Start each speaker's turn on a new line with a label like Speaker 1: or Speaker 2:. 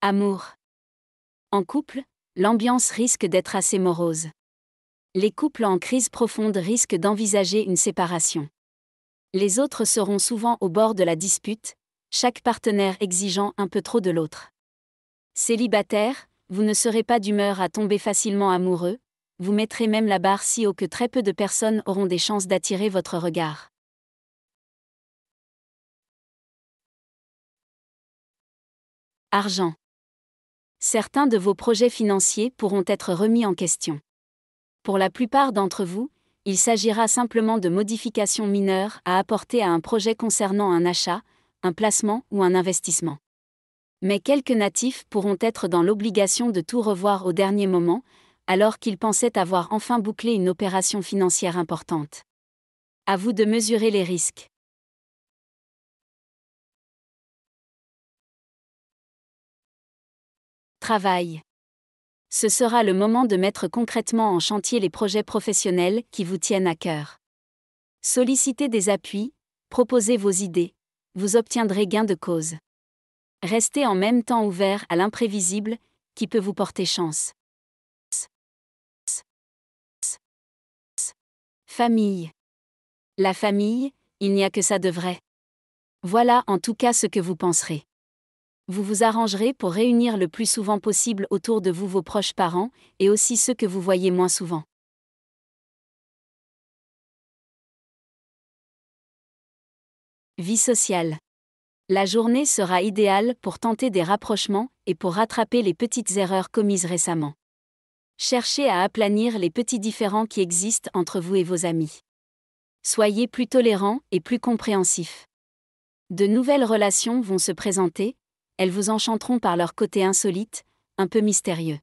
Speaker 1: Amour. En couple, l'ambiance risque d'être assez morose. Les couples en crise profonde risquent d'envisager une séparation. Les autres seront souvent au bord de la dispute, chaque partenaire exigeant un peu trop de l'autre. Célibataire, vous ne serez pas d'humeur à tomber facilement amoureux, vous mettrez même la barre si haut que très peu de personnes auront des chances d'attirer votre regard. Argent certains de vos projets financiers pourront être remis en question. Pour la plupart d'entre vous, il s'agira simplement de modifications mineures à apporter à un projet concernant un achat, un placement ou un investissement. Mais quelques natifs pourront être dans l'obligation de tout revoir au dernier moment, alors qu'ils pensaient avoir enfin bouclé une opération financière importante. À vous de mesurer les risques. travail. Ce sera le moment de mettre concrètement en chantier les projets professionnels qui vous tiennent à cœur. Sollicitez des appuis, proposez vos idées, vous obtiendrez gain de cause. Restez en même temps ouvert à l'imprévisible, qui peut vous porter chance. Famille. La famille, il n'y a que ça de vrai. Voilà en tout cas ce que vous penserez. Vous vous arrangerez pour réunir le plus souvent possible autour de vous vos proches parents, et aussi ceux que vous voyez moins souvent. Vie sociale. La journée sera idéale pour tenter des rapprochements et pour rattraper les petites erreurs commises récemment. Cherchez à aplanir les petits différends qui existent entre vous et vos amis. Soyez plus tolérants et plus compréhensifs. De nouvelles relations vont se présenter, elles vous enchanteront par leur côté insolite, un peu mystérieux.